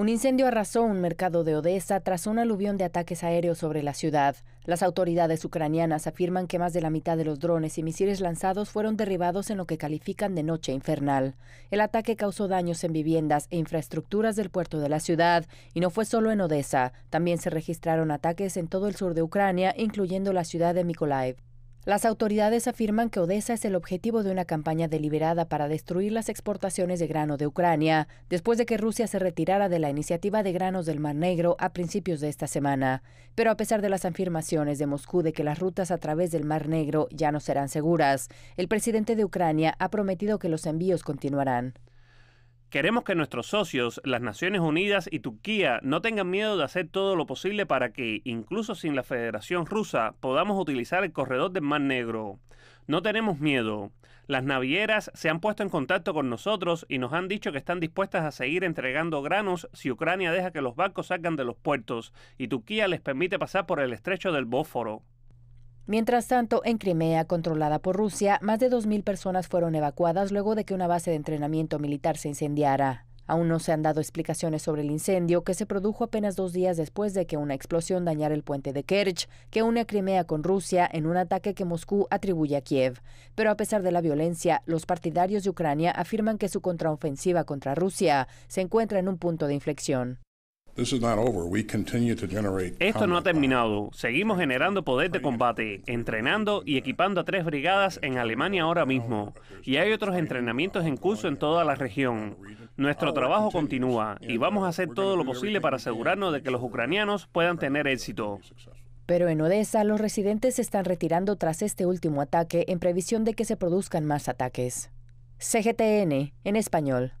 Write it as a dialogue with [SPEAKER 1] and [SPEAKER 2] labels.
[SPEAKER 1] Un incendio arrasó un mercado de Odessa tras un aluvión de ataques aéreos sobre la ciudad. Las autoridades ucranianas afirman que más de la mitad de los drones y misiles lanzados fueron derribados en lo que califican de noche infernal. El ataque causó daños en viviendas e infraestructuras del puerto de la ciudad, y no fue solo en Odessa, también se registraron ataques en todo el sur de Ucrania, incluyendo la ciudad de Mykolaiv. Las autoridades afirman que Odessa es el objetivo de una campaña deliberada para destruir las exportaciones de grano de Ucrania, después de que Rusia se retirara de la iniciativa de granos del Mar Negro a principios de esta semana. Pero a pesar de las afirmaciones de Moscú de que las rutas a través del Mar Negro ya no serán seguras, el presidente de Ucrania ha prometido que los envíos continuarán.
[SPEAKER 2] Queremos que nuestros socios, las Naciones Unidas y Turquía, no tengan miedo de hacer todo lo posible para que, incluso sin la Federación Rusa, podamos utilizar el corredor del Mar Negro. No tenemos miedo. Las navieras se han puesto en contacto con nosotros y nos han dicho que están dispuestas a seguir entregando granos si Ucrania deja que los barcos salgan de los puertos y Turquía les permite pasar por el estrecho del Bósforo.
[SPEAKER 1] Mientras tanto, en Crimea, controlada por Rusia, más de 2.000 personas fueron evacuadas luego de que una base de entrenamiento militar se incendiara. Aún no se han dado explicaciones sobre el incendio que se produjo apenas dos días después de que una explosión dañara el puente de Kerch, que une a Crimea con Rusia en un ataque que Moscú atribuye a Kiev. Pero a pesar de la violencia, los partidarios de Ucrania afirman que su contraofensiva contra Rusia se encuentra en un punto de inflexión. Esto no
[SPEAKER 2] ha terminado. Seguimos generando poder de combate, entrenando y equipando a tres brigadas en Alemania ahora mismo. Y hay otros entrenamientos en curso en toda la región. Nuestro trabajo continúa y vamos a hacer todo lo posible para asegurarnos de que los ucranianos puedan tener éxito.
[SPEAKER 1] Pero en Odessa los residentes se están retirando tras este último ataque en previsión de que se produzcan más ataques. CGTN, en español.